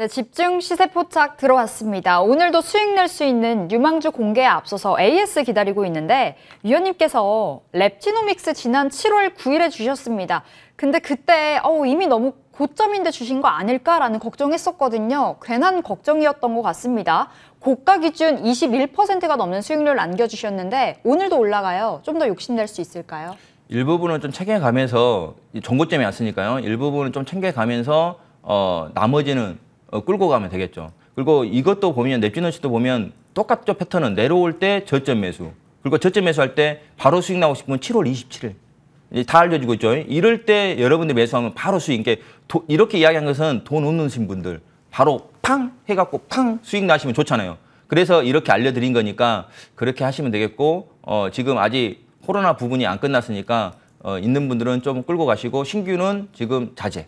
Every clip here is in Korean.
네, 집중 시세 포착 들어왔습니다. 오늘도 수익 낼 수 있는 유망주 공개에 앞서서 AS 기다리고 있는데 위원님께서 랩티노믹스 지난 7월 9일에 주셨습니다. 근데 그때 어 이미 너무 고점인데 주신 거 아닐까라는 걱정했었거든요. 괜한 걱정이었던 것 같습니다. 고가 기준 21%가 넘는 수익률 남겨주셨는데 오늘도 올라가요. 좀 더 욕심낼 수 있을까요? 일부분은 좀 챙겨가면서 정고점이 왔으니까요. 일부분은 좀 챙겨가면서 어, 나머지는 어, 끌고 가면 되겠죠. 그리고 이것도 보면 넵지노 씨도 보면 똑같죠 패턴은 내려올 때 저점 매수 그리고 저점 매수할 때 바로 수익 나오고 싶으면 7월 27일 이제 다 알려주고 있죠. 이럴 때 여러분들 매수하면 바로 수익. 그러니까 이렇게 이야기한 것은 돈 없는 분들 바로 팡 해갖고 팡 수익 나시면 좋잖아요. 그래서 이렇게 알려드린 거니까 그렇게 하시면 되겠고 어, 지금 아직 코로나 부분이 안 끝났으니까 어, 있는 분들은 좀 끌고 가시고 신규는 지금 자제.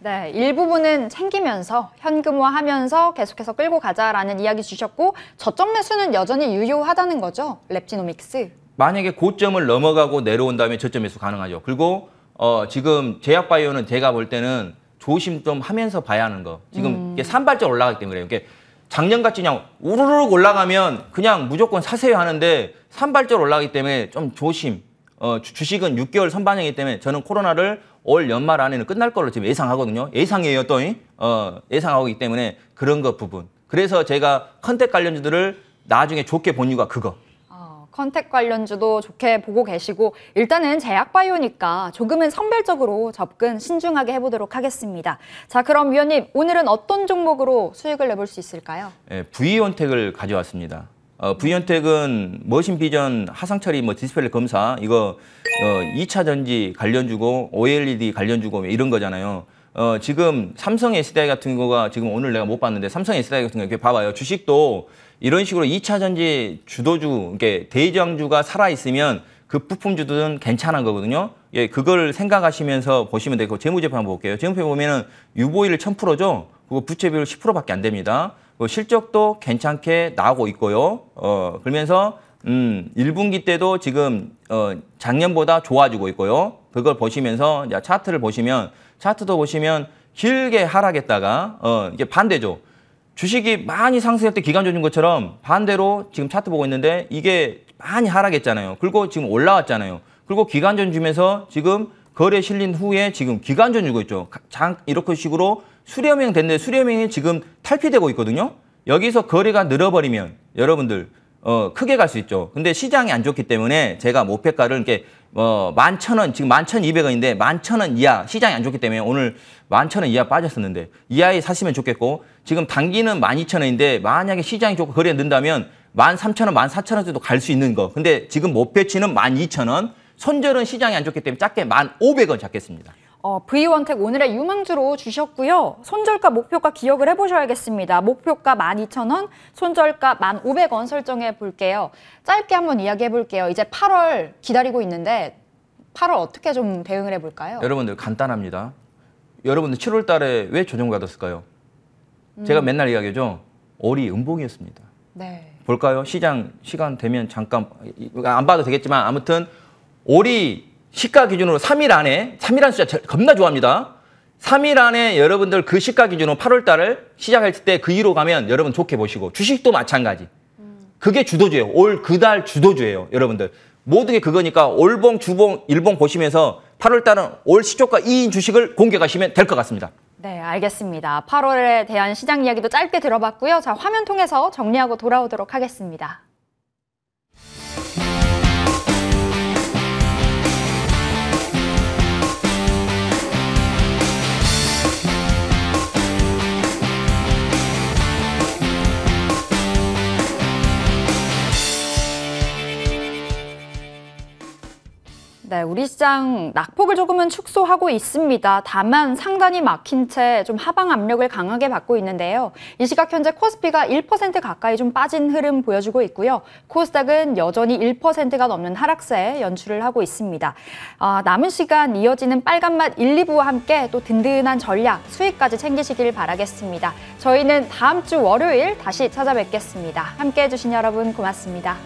네, 일부분은 챙기면서 현금화하면서 계속해서 끌고 가자라는 이야기 주셨고 저점 매수는 여전히 유효하다는 거죠, 랩지노믹스. 만약에 고점을 넘어가고 내려온 다음에 저점 매수 가능하죠. 그리고 어, 지금 제약바이오는 제가 볼 때는 조심 좀 하면서 봐야 하는 거. 지금 음. 이게 산발적 올라가기 때문에 그래요. 이게 작년같이 그냥 우르르 올라가면 그냥 무조건 사세요 하는데 산발적 올라가기 때문에 좀 조심. 어, 주식은 6개월 선반영이기 때문에 저는 코로나를 올 연말 안에는 끝날 걸로 지금 예상하거든요. 예상이에요, 또. 어, 예상하기 고있 때문에 그런 것 부분. 그래서 제가 컨택 관련주들을 나중에 좋게 본 이유가 그거. 어, 컨택 관련주도 좋게 보고 계시고 일단은 제약바이오니까 조금은 선별적으로 접근 신중하게 해보도록 하겠습니다. 자 그럼 위원님 오늘은 어떤 종목으로 수익을 내볼 수 있을까요? 네, 예, V원택을 가져왔습니다. 어, V현택은 머신 비전 하상처리 뭐 디스플레이 검사 이거 어, 2차 전지 관련 주고 OLED 관련 주고 뭐 이런 거잖아요. 어, 지금 삼성 SDI 같은 거가 지금 오늘 내가 못 봤는데 삼성 SDI 같은 거 이렇게 봐봐요. 주식도 이런 식으로 2차 전지 주도주, 이렇게 대장주가 살아있으면 그 부품주들은 괜찮은 거거든요. 예, 그걸 생각하시면서 보시면 되고, 재무제표 한번 볼게요. 재무제표 보면은 유보율 1000%죠? 그거 부채비율 10%밖에 안 됩니다. 어, 실적도 괜찮게 나오고 있고요. 어, 그러면서 음, 1분기 때도 지금 어, 작년보다 좋아지고 있고요. 그걸 보시면서 이제 차트를 보시면 차트도 보시면 길게 하락했다가 어, 이게 반대죠. 주식이 많이 상승할 때 기간 조준 것처럼 반대로 지금 차트 보고 있는데 이게 많이 하락했잖아요. 그리고 지금 올라왔잖아요. 그리고 기간전 주면서 지금 거래 실린 후에 지금 기간전 주고 있죠. 장, 이렇게 식으로 수렴행 됐는데 수렴행이 지금 탈피되고 있거든요. 여기서 거래가 늘어버리면 여러분들 어, 크게 갈 수 있죠. 근데 시장이 안 좋기 때문에 제가 모패가를 이렇게 어, 1 1원 지금 만 천 이백 원인데 만 천 원 이하, 시장이 안 좋기 때문에 오늘 만 천 원 이하 빠졌었는데 이하에 사시면 좋겠고 지금 단기는 만 이천 원인데 만약에 시장이 좋고 거래가 는다면 만 삼천 원 만 사천 0 0원에도갈 수 있는 거. 근데 지금 모패치는만 이천 원 손절은 시장이 안 좋기 때문에 작게 만 오백 원 잡겠습니다. 어, V원택 오늘의 유망주로 주셨고요. 손절가 목표가 기억을 해보셔야겠습니다. 목표가 12,000원, 손절가 1,500원 설정해 볼게요. 짧게 한번 이야기해 볼게요. 이제 8월 기다리고 있는데 8월 어떻게 좀 대응을 해 볼까요? 여러분들 간단합니다. 여러분들 7월 달에 왜 조정 받았을까요? 음. 제가 맨날 이야기하죠. 올이 음봉이었습니다. 네. 볼까요? 시장 시간 되면 잠깐 안 봐도 되겠지만 아무튼 올이 시가 기준으로 3일 안에 3일한 숫자 겁나 좋아합니다. 3일 안에 여러분들 그 시가 기준으로 8월 달을 시작할 때그 이로 가면 여러분 좋게 보시고 주식도 마찬가지. 그게 주도주예요. 올 그 달 주도주예요. 여러분들. 모든 게 그거니까 올봉, 주봉, 일봉 보시면서 8월 달은 올 시초가 2인 주식을 공개하시면 될 것 같습니다. 네, 알겠습니다. 8월에 대한 시장 이야기도 짧게 들어봤고요. 자, 화면 통해서 정리하고 돌아오도록 하겠습니다. 네, 우리 시장 낙폭을 조금은 축소하고 있습니다. 다만 상단이 막힌 채 좀 하방 압력을 강하게 받고 있는데요. 이 시각 현재 코스피가 1% 가까이 좀 빠진 흐름 보여주고 있고요. 코스닥은 여전히 1%가 넘는 하락세 연출을 하고 있습니다. 아, 남은 시간 이어지는 빨간맛 1, 2부와 함께 또 든든한 전략, 수익까지 챙기시길 바라겠습니다. 저희는 다음 주 월요일 다시 찾아뵙겠습니다. 함께해 주신 여러분 고맙습니다.